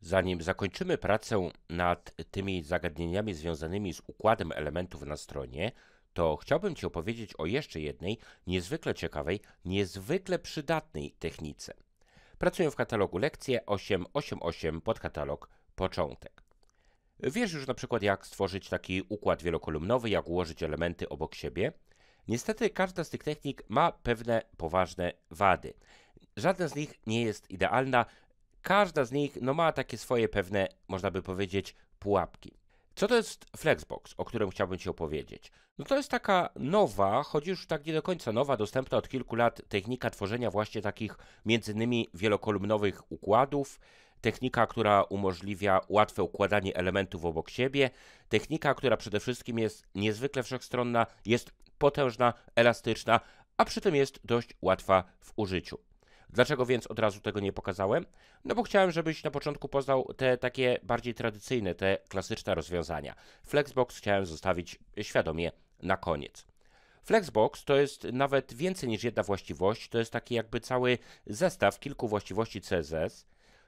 Zanim zakończymy pracę nad tymi zagadnieniami związanymi z układem elementów na stronie, to chciałbym Ci opowiedzieć o jeszcze jednej niezwykle ciekawej, niezwykle przydatnej technice. Pracuję w katalogu lekcje 888 pod katalog początek. Wiesz już na przykład jak stworzyć taki układ wielokolumnowy, jak ułożyć elementy obok siebie. Niestety każda z tych technik ma pewne poważne wady. Żadna z nich nie jest idealna, każda z nich no, ma takie swoje pewne, można by powiedzieć, pułapki. Co to jest Flexbox, o którym chciałbym Ci opowiedzieć? No to jest taka nowa, choć już tak nie do końca nowa, dostępna od kilku lat technika tworzenia właśnie takich między innymi wielokolumnowych układów, technika, która umożliwia łatwe układanie elementów obok siebie, technika, która przede wszystkim jest niezwykle wszechstronna, jest potężna, elastyczna, a przy tym jest dość łatwa w użyciu. Dlaczego więc od razu tego nie pokazałem? No bo chciałem, żebyś na początku poznał te takie bardziej tradycyjne, te klasyczne rozwiązania. Flexbox chciałem zostawić świadomie na koniec. Flexbox to jest nawet więcej niż jedna właściwość, to jest taki jakby cały zestaw kilku właściwości CSS.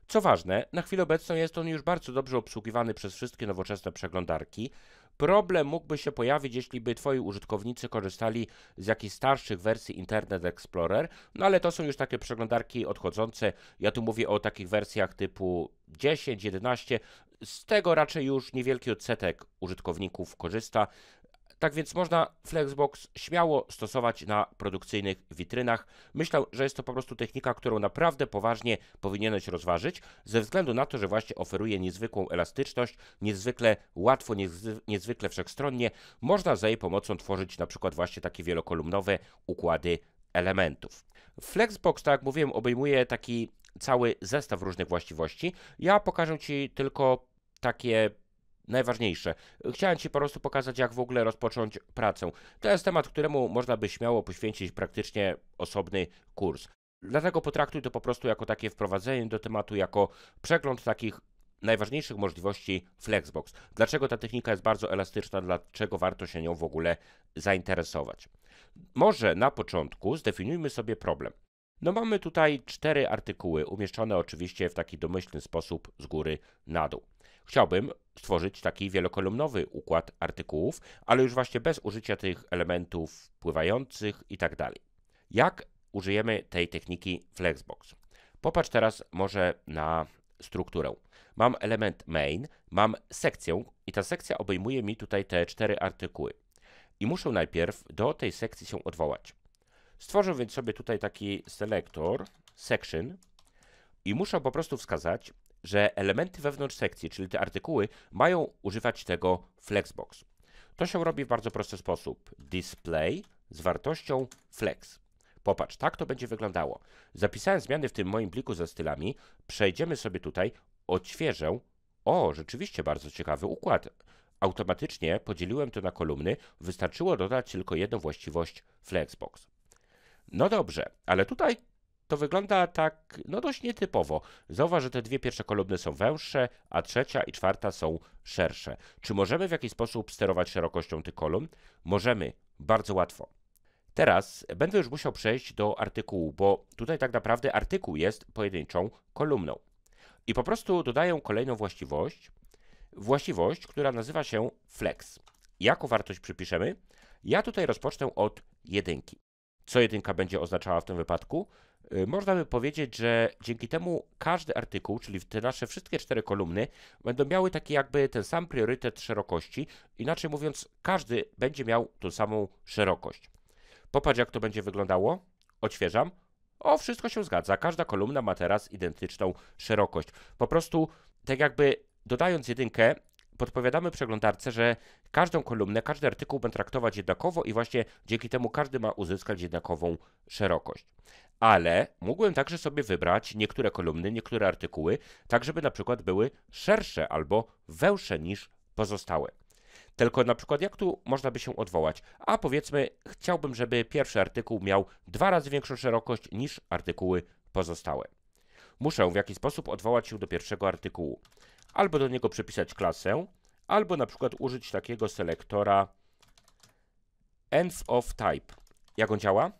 Co ważne, na chwilę obecną jest on już bardzo dobrze obsługiwany przez wszystkie nowoczesne przeglądarki. Problem mógłby się pojawić, jeśli by Twoi użytkownicy korzystali z jakichś starszych wersji Internet Explorer, no ale to są już takie przeglądarki odchodzące. Ja tu mówię o takich wersjach typu 10, 11. Z tego raczej już niewielki odsetek użytkowników korzysta. Tak więc można Flexbox śmiało stosować na produkcyjnych witrynach. Myślę, że jest to po prostu technika, którą naprawdę poważnie powinieneś rozważyć, ze względu na to, że właśnie oferuje niezwykłą elastyczność, niezwykle łatwo, niezwykle wszechstronnie. Można za jej pomocą tworzyć na przykład właśnie takie wielokolumnowe układy elementów. Flexbox, tak jak mówiłem, obejmuje taki cały zestaw różnych właściwości. Ja pokażę Ci tylko takie najważniejsze. Chciałem Ci po prostu pokazać, jak w ogóle rozpocząć pracę. To jest temat, któremu można by śmiało poświęcić praktycznie osobny kurs. Dlatego potraktuj to po prostu jako takie wprowadzenie do tematu, jako przegląd takich najważniejszych możliwości Flexbox. Dlaczego ta technika jest bardzo elastyczna, dlaczego warto się nią w ogóle zainteresować. Może na początku zdefiniujmy sobie problem. No mamy tutaj cztery artykuły, umieszczone oczywiście w taki domyślny sposób z góry na dół. Chciałbym stworzyć taki wielokolumnowy układ artykułów, ale już właśnie bez użycia tych elementów pływających i tak dalej. Jak użyjemy tej techniki Flexbox? Popatrz teraz może na strukturę. Mam element main, mam sekcję i ta sekcja obejmuje mi tutaj te cztery artykuły. I muszę najpierw do tej sekcji się odwołać. Stworzę więc sobie tutaj taki selektor section i muszą po prostu wskazać, że elementy wewnątrz sekcji, czyli te artykuły, mają używać tego flexbox. To się robi w bardzo prosty sposób. Display z wartością flex. Popatrz, tak to będzie wyglądało. Zapisałem zmiany w tym moim pliku ze stylami. Przejdziemy sobie tutaj, odświeżę. O, rzeczywiście bardzo ciekawy układ. Automatycznie podzieliłem to na kolumny. Wystarczyło dodać tylko jedną właściwość flexbox. No dobrze, ale tutaj to wygląda tak no dość nietypowo. Zauważ, że te dwie pierwsze kolumny są węższe, a trzecia i czwarta są szersze. Czy możemy w jakiś sposób sterować szerokością tych kolumn? Możemy, bardzo łatwo. Teraz będę już musiał przejść do artykułu, bo tutaj tak naprawdę artykuł jest pojedynczą kolumną. I po prostu dodaję kolejną właściwość, właściwość, która nazywa się flex. Jaką wartość przypiszemy? Ja tutaj rozpocznę od jedynki co jedynka będzie oznaczała w tym wypadku, y, można by powiedzieć, że dzięki temu każdy artykuł, czyli te nasze wszystkie cztery kolumny, będą miały taki jakby ten sam priorytet szerokości. Inaczej mówiąc, każdy będzie miał tą samą szerokość. Popatrz, jak to będzie wyglądało. Odświeżam. O, wszystko się zgadza. Każda kolumna ma teraz identyczną szerokość. Po prostu, tak jakby dodając jedynkę, podpowiadamy przeglądarce, że każdą kolumnę, każdy artykuł będę traktować jednakowo i właśnie dzięki temu każdy ma uzyskać jednakową szerokość. Ale mógłbym także sobie wybrać niektóre kolumny, niektóre artykuły, tak żeby na przykład były szersze albo węższe niż pozostałe. Tylko na przykład jak tu można by się odwołać? A powiedzmy, chciałbym, żeby pierwszy artykuł miał dwa razy większą szerokość niż artykuły pozostałe. Muszę w jakiś sposób odwołać się do pierwszego artykułu albo do niego przypisać klasę, albo na przykład użyć takiego selektora ends of type. Jak on działa?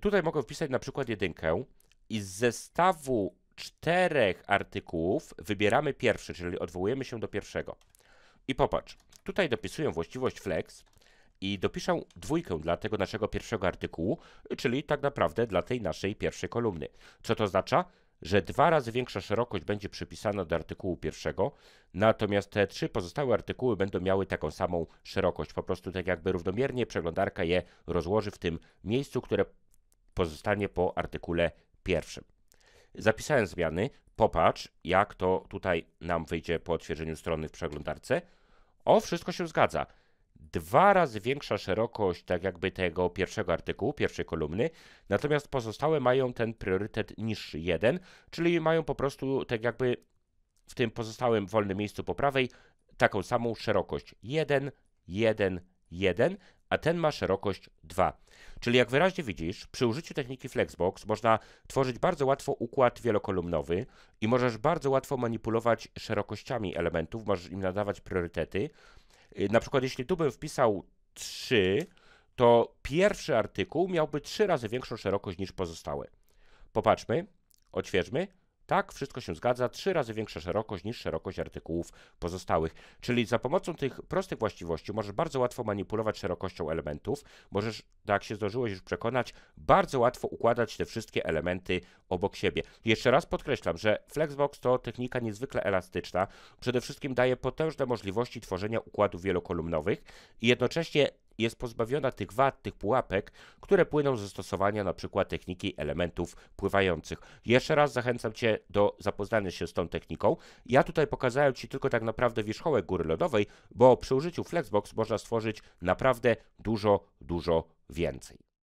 Tutaj mogę wpisać na przykład jedynkę i z zestawu czterech artykułów wybieramy pierwszy, czyli odwołujemy się do pierwszego. I popatrz, tutaj dopisuję właściwość flex i dopiszę dwójkę dla tego naszego pierwszego artykułu, czyli tak naprawdę dla tej naszej pierwszej kolumny. Co to oznacza? że dwa razy większa szerokość będzie przypisana do artykułu pierwszego, natomiast te trzy pozostałe artykuły będą miały taką samą szerokość. Po prostu tak jakby równomiernie przeglądarka je rozłoży w tym miejscu, które pozostanie po artykule pierwszym. Zapisałem zmiany. Popatrz, jak to tutaj nam wyjdzie po otwierzeniu strony w przeglądarce. O, wszystko się zgadza dwa razy większa szerokość, tak jakby tego pierwszego artykułu, pierwszej kolumny, natomiast pozostałe mają ten priorytet niż jeden, czyli mają po prostu, tak jakby w tym pozostałym wolnym miejscu po prawej, taką samą szerokość 1, 1, 1, a ten ma szerokość 2. Czyli jak wyraźnie widzisz, przy użyciu techniki Flexbox można tworzyć bardzo łatwo układ wielokolumnowy i możesz bardzo łatwo manipulować szerokościami elementów, możesz im nadawać priorytety, Y, na przykład, jeśli tu bym wpisał 3, to pierwszy artykuł miałby 3 razy większą szerokość niż pozostałe. Popatrzmy, odświeżmy. Tak, wszystko się zgadza, trzy razy większa szerokość niż szerokość artykułów pozostałych. Czyli za pomocą tych prostych właściwości możesz bardzo łatwo manipulować szerokością elementów, możesz, tak się zdążyłeś już przekonać, bardzo łatwo układać te wszystkie elementy obok siebie. Jeszcze raz podkreślam, że Flexbox to technika niezwykle elastyczna, przede wszystkim daje potężne możliwości tworzenia układów wielokolumnowych i jednocześnie jest pozbawiona tych wad, tych pułapek, które płyną ze stosowania na przykład techniki elementów pływających. Jeszcze raz zachęcam Cię do zapoznania się z tą techniką. Ja tutaj pokazałem Ci tylko tak naprawdę wierzchołek góry lodowej, bo przy użyciu Flexbox można stworzyć naprawdę dużo, dużo więcej.